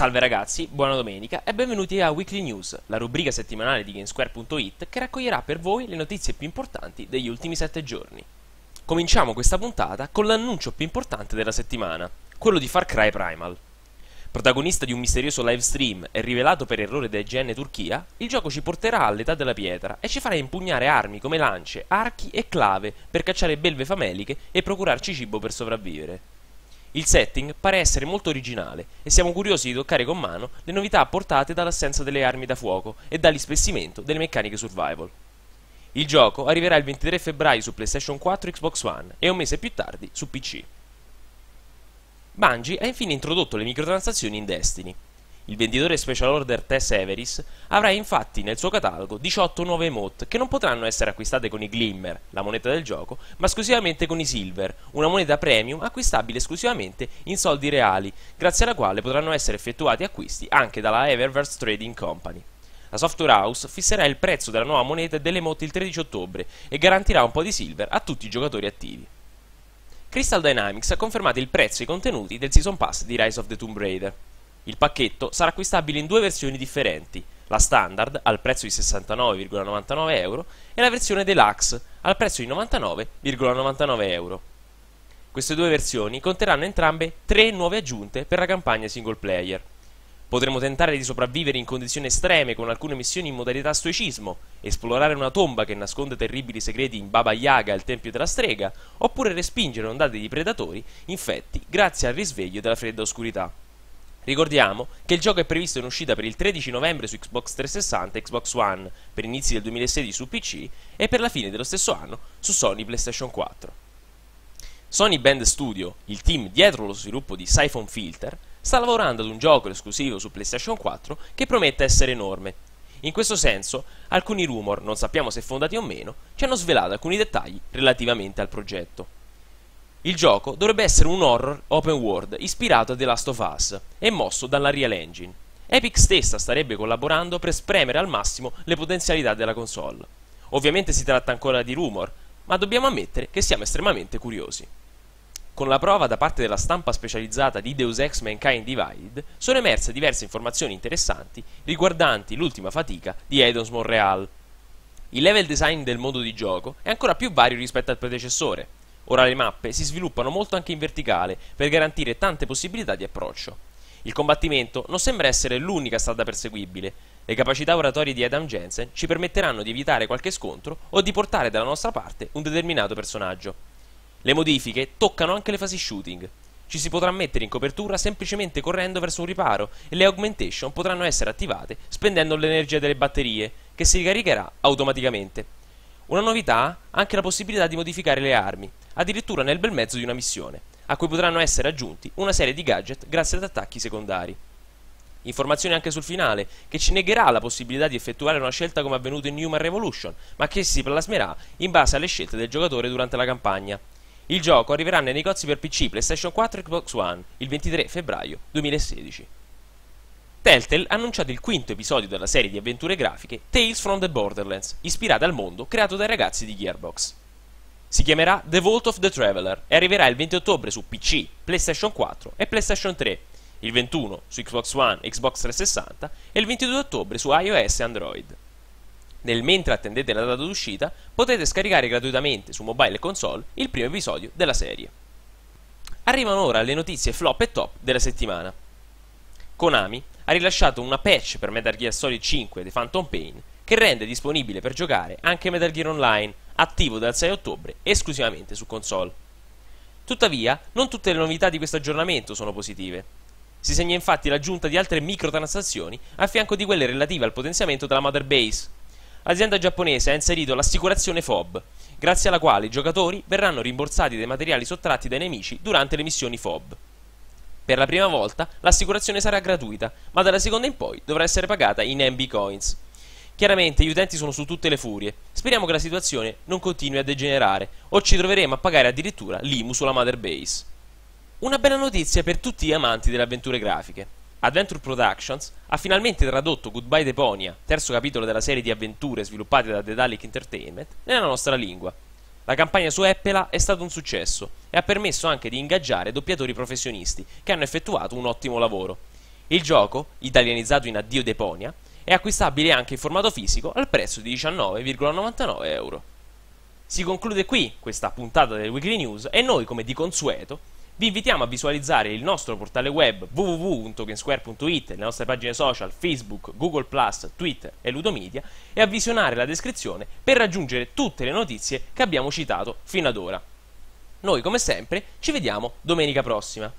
Salve ragazzi, buona domenica e benvenuti a Weekly News, la rubrica settimanale di Gamesquare.it che raccoglierà per voi le notizie più importanti degli ultimi 7 giorni. Cominciamo questa puntata con l'annuncio più importante della settimana, quello di Far Cry Primal. Protagonista di un misterioso live stream e rivelato per errore da IGN Turchia, il gioco ci porterà all'età della pietra e ci farà impugnare armi come lance, archi e clave per cacciare belve fameliche e procurarci cibo per sopravvivere. Il setting pare essere molto originale e siamo curiosi di toccare con mano le novità apportate dall'assenza delle armi da fuoco e dall'ispessimento delle meccaniche survival. Il gioco arriverà il 23 febbraio su PlayStation 4 e Xbox One e un mese più tardi su PC. Bungie ha infine introdotto le microtransazioni in Destiny, il venditore special order Tess Everis avrà infatti nel suo catalogo 18 nuove emote che non potranno essere acquistate con i Glimmer, la moneta del gioco, ma esclusivamente con i Silver, una moneta premium acquistabile esclusivamente in soldi reali, grazie alla quale potranno essere effettuati acquisti anche dalla Eververse Trading Company. La Software House fisserà il prezzo della nuova moneta e delle emote il 13 ottobre e garantirà un po' di Silver a tutti i giocatori attivi. Crystal Dynamics ha confermato il prezzo e i contenuti del Season Pass di Rise of the Tomb Raider. Il pacchetto sarà acquistabile in due versioni differenti, la standard al prezzo di 69,99 euro e la versione deluxe al prezzo di 99,99 euro. Queste due versioni conterranno entrambe tre nuove aggiunte per la campagna single player. Potremo tentare di sopravvivere in condizioni estreme con alcune missioni in modalità stoicismo, esplorare una tomba che nasconde terribili segreti in Baba Yaga il tempio della strega, oppure respingere ondate di predatori infetti grazie al risveglio della fredda oscurità. Ricordiamo che il gioco è previsto in uscita per il 13 novembre su Xbox 360 e Xbox One, per inizi del 2016 su PC e per la fine dello stesso anno su Sony PlayStation 4. Sony Band Studio, il team dietro lo sviluppo di Siphon Filter, sta lavorando ad un gioco esclusivo su PlayStation 4 che promette essere enorme. In questo senso, alcuni rumor, non sappiamo se fondati o meno, ci hanno svelato alcuni dettagli relativamente al progetto. Il gioco dovrebbe essere un horror open world ispirato a The Last of Us e mosso dalla Real Engine. Epic stessa starebbe collaborando per spremere al massimo le potenzialità della console. Ovviamente si tratta ancora di rumor, ma dobbiamo ammettere che siamo estremamente curiosi. Con la prova da parte della stampa specializzata di Deus Ex Mankind Divided sono emerse diverse informazioni interessanti riguardanti l'ultima fatica di Eidos Montreal. Il level design del modo di gioco è ancora più vario rispetto al predecessore, Ora le mappe si sviluppano molto anche in verticale per garantire tante possibilità di approccio. Il combattimento non sembra essere l'unica strada perseguibile. Le capacità oratorie di Adam Jensen ci permetteranno di evitare qualche scontro o di portare dalla nostra parte un determinato personaggio. Le modifiche toccano anche le fasi shooting. Ci si potrà mettere in copertura semplicemente correndo verso un riparo e le augmentation potranno essere attivate spendendo l'energia delle batterie, che si ricaricherà automaticamente. Una novità, anche la possibilità di modificare le armi, addirittura nel bel mezzo di una missione, a cui potranno essere aggiunti una serie di gadget grazie ad attacchi secondari. Informazioni anche sul finale, che ci negherà la possibilità di effettuare una scelta come avvenuto in Human Revolution, ma che si plasmerà in base alle scelte del giocatore durante la campagna. Il gioco arriverà nei negozi per PC, PlayStation 4 e Xbox One il 23 febbraio 2016. Telltale ha annunciato il quinto episodio della serie di avventure grafiche Tales from the Borderlands, ispirata al mondo creato dai ragazzi di Gearbox. Si chiamerà The Vault of the Traveler e arriverà il 20 ottobre su PC, PlayStation 4 e PlayStation 3, il 21 su Xbox One, Xbox 360 e il 22 ottobre su iOS e Android. Nel mentre attendete la data d'uscita, potete scaricare gratuitamente su mobile e console il primo episodio della serie. Arrivano ora le notizie flop e top della settimana. Konami ha rilasciato una patch per Metal Gear Solid 5 The Phantom Pain che rende disponibile per giocare anche Metal Gear Online, attivo dal 6 ottobre esclusivamente su console. Tuttavia, non tutte le novità di questo aggiornamento sono positive. Si segna infatti l'aggiunta di altre microtransazioni a fianco di quelle relative al potenziamento della Mother Base. L'azienda giapponese ha inserito l'assicurazione FOB, grazie alla quale i giocatori verranno rimborsati dei materiali sottratti dai nemici durante le missioni FOB. Per la prima volta l'assicurazione sarà gratuita, ma dalla seconda in poi dovrà essere pagata in MB Coins. Chiaramente gli utenti sono su tutte le furie. Speriamo che la situazione non continui a degenerare o ci troveremo a pagare addirittura l'IMU sulla Mother Base. Una bella notizia per tutti gli amanti delle avventure grafiche. Adventure Productions ha finalmente tradotto Goodbye Deponia, terzo capitolo della serie di avventure sviluppate da Dedalic Entertainment, nella nostra lingua. La campagna su Eppela è stata un successo e ha permesso anche di ingaggiare doppiatori professionisti che hanno effettuato un ottimo lavoro. Il gioco, italianizzato in Addio Deponia, è acquistabile anche in formato fisico al prezzo di 19,99 euro. Si conclude qui questa puntata del Weekly News e noi, come di consueto, vi invitiamo a visualizzare il nostro portale web www.tokensquare.it, le nostre pagine social Facebook, Google+, Twitter e Ludomedia e a visionare la descrizione per raggiungere tutte le notizie che abbiamo citato fino ad ora. Noi, come sempre, ci vediamo domenica prossima.